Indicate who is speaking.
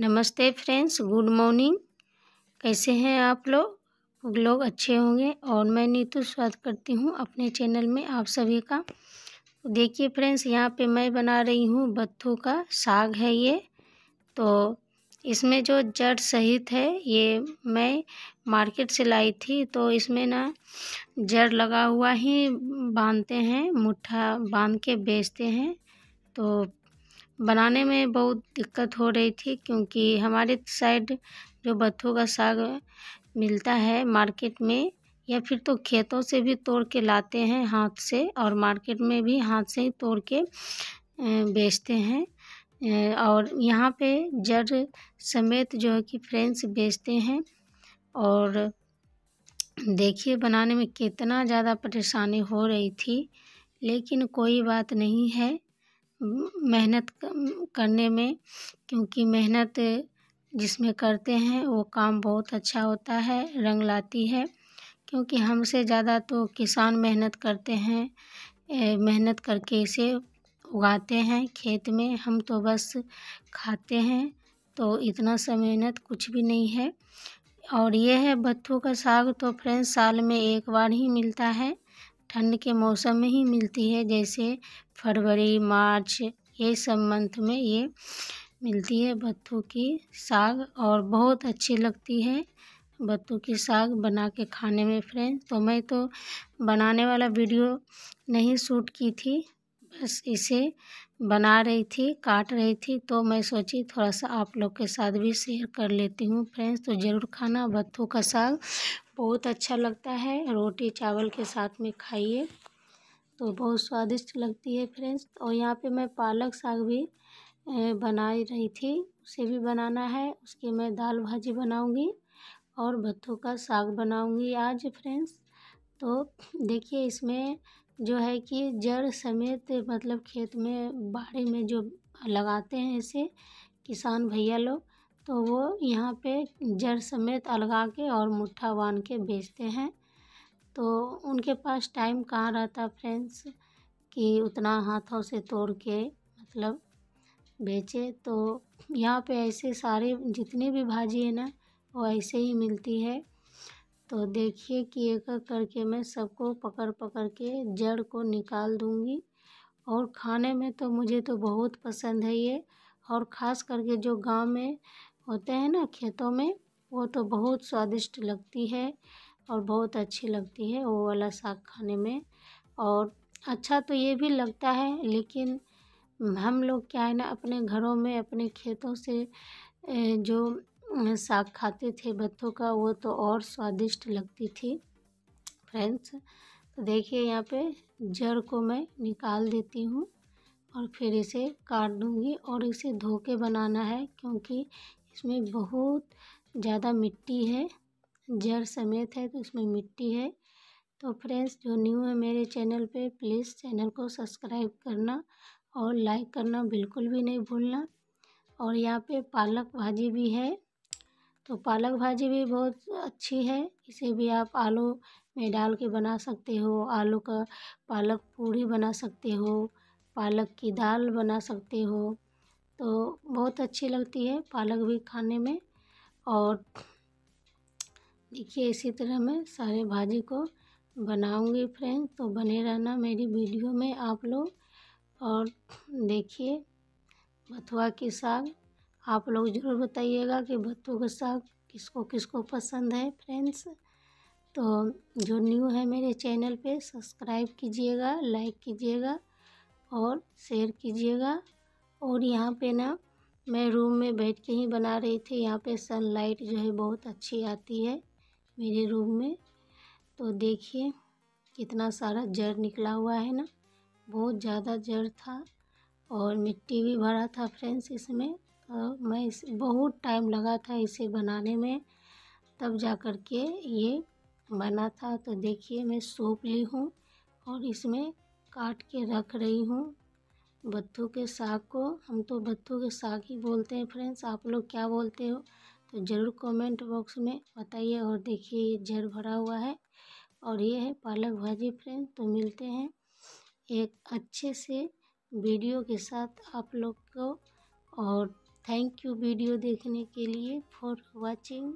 Speaker 1: नमस्ते friends good morning कैसे हैं आप लोग लोग अच्छे होंगे और मैं नीतू स्वागत करती हूँ अपने चैनल में आप सभी का तो देखिए फ्रेंड्स यहाँ पे मैं बना रही हूँ बत्थू का साग है ये तो इसमें जो जड़ सहित है ये मैं मार्केट से लाई थी तो इसमें ना जड़ लगा हुआ ही बांधते हैं मुट्ठा बांध के बेचते हैं तो बनाने में बहुत दिक्कत हो रही थी क्योंकि हमारे साइड जो बत्थों का साग मिलता है मार्केट में या फिर तो खेतों से भी तोड़ के लाते हैं हाथ से और मार्केट में भी हाथ से ही तोड़ के बेचते हैं और यहाँ पे जड़ समेत जो है कि फ्रेंड्स बेचते हैं और देखिए बनाने में कितना ज़्यादा परेशानी हो रही थी लेकिन कोई बात नहीं है मेहनत करने में क्योंकि मेहनत जिसमें करते हैं वो काम बहुत अच्छा होता है रंग लाती है क्योंकि हमसे ज़्यादा तो किसान मेहनत करते हैं मेहनत करके इसे उगाते हैं खेत में हम तो बस खाते हैं तो इतना सा मेहनत कुछ भी नहीं है और ये है बत्थू का साग तो फ्रेंड्स साल में एक बार ही मिलता है ठंड के मौसम में ही मिलती है जैसे फरवरी मार्च ये सब मंथ में ये मिलती है बत्थू की साग और बहुत अच्छी लगती है बत्थू की साग बना के खाने में फ्रेंड तो मैं तो बनाने वाला वीडियो नहीं शूट की थी बस इसे बना रही थी काट रही थी तो मैं सोची थोड़ा सा आप लोग के साथ भी शेयर कर लेती हूँ फ्रेंड्स तो ज़रूर खाना बत्थू का साग बहुत अच्छा लगता है रोटी चावल के साथ में खाइए तो बहुत स्वादिष्ट लगती है फ्रेंड्स और यहाँ पे मैं पालक साग भी बना रही थी उसे भी बनाना है उसके मैं दाल भाजी बनाऊंगी और भत्तों का साग बनाऊंगी आज फ्रेंड्स तो देखिए इसमें जो है कि जड़ समेत मतलब खेत में बाड़ी में जो लगाते हैं इसे किसान भैया लोग तो वो यहाँ पे जड़ समेत अलगा के और मुट्ठा बांध के बेचते हैं तो उनके पास टाइम कहाँ रहता फ्रेंड्स कि उतना हाथों से तोड़ के मतलब बेचे तो यहाँ पे ऐसे सारे जितनी भी भाजी है ना वो ऐसे ही मिलती है तो देखिए कि एक एक करके मैं सबको पकड़ पकड़ के जड़ को निकाल दूँगी और खाने में तो मुझे तो बहुत पसंद है ये और ख़ास करके जो गांव में होते हैं ना खेतों में वो तो बहुत स्वादिष्ट लगती है और बहुत अच्छी लगती है वो वाला साग खाने में और अच्छा तो ये भी लगता है लेकिन हम लोग क्या है ना अपने घरों में अपने खेतों से जो साग खाते थे बत्थों का वो तो और स्वादिष्ट लगती थी फ्रेंड्स तो देखिए यहाँ पे जड़ को मैं निकाल देती हूँ और फिर इसे काट दूँगी और इसे धो के बनाना है क्योंकि इसमें बहुत ज़्यादा मिट्टी है जड़ समेत है तो इसमें मिट्टी है तो फ्रेंड्स जो न्यू है मेरे चैनल पे प्लीज़ चैनल को सब्सक्राइब करना और लाइक करना बिल्कुल भी नहीं भूलना और यहाँ पे पालक भाजी भी है तो पालक भाजी भी बहुत अच्छी है इसे भी आप आलू में डाल के बना सकते हो आलू का पालक पूड़ी बना सकते हो पालक की दाल बना सकते हो तो बहुत अच्छी लगती है पालक भी खाने में और देखिए इसी तरह मैं सारे भाजी को बनाऊंगी फ्रेंड तो बने रहना मेरी वीडियो में आप लोग और देखिए बथुआ की साग आप लोग ज़रूर बताइएगा कि बथुआ का साग किसको किसको पसंद है फ्रेंड्स तो जो न्यू है मेरे चैनल पे सब्सक्राइब कीजिएगा लाइक कीजिएगा और शेयर कीजिएगा और यहाँ पे ना मैं रूम में बैठ के ही बना रही थी यहाँ पे सनलाइट जो है बहुत अच्छी आती है मेरे रूम में तो देखिए कितना सारा जड़ निकला हुआ है ना बहुत ज़्यादा जड़ था और मिट्टी भी भरा था फ्रेंड्स इसमें तो मैं इस बहुत टाइम लगा था इसे बनाने में तब जा कर के ये बना था तो देखिए मैं सूप ली हूँ और इसमें काट के रख रही हूँ बत्थू के साग को हम तो बत्थू के साग ही बोलते हैं फ्रेंड्स आप लोग क्या बोलते हो तो ज़रूर कमेंट बॉक्स में बताइए और देखिए ये जड़ भरा हुआ है और ये है पालक भाजी फ्रेंड तो मिलते हैं एक अच्छे से वीडियो के साथ आप लोग को और थैंक यू वीडियो देखने के लिए फॉर वाचिंग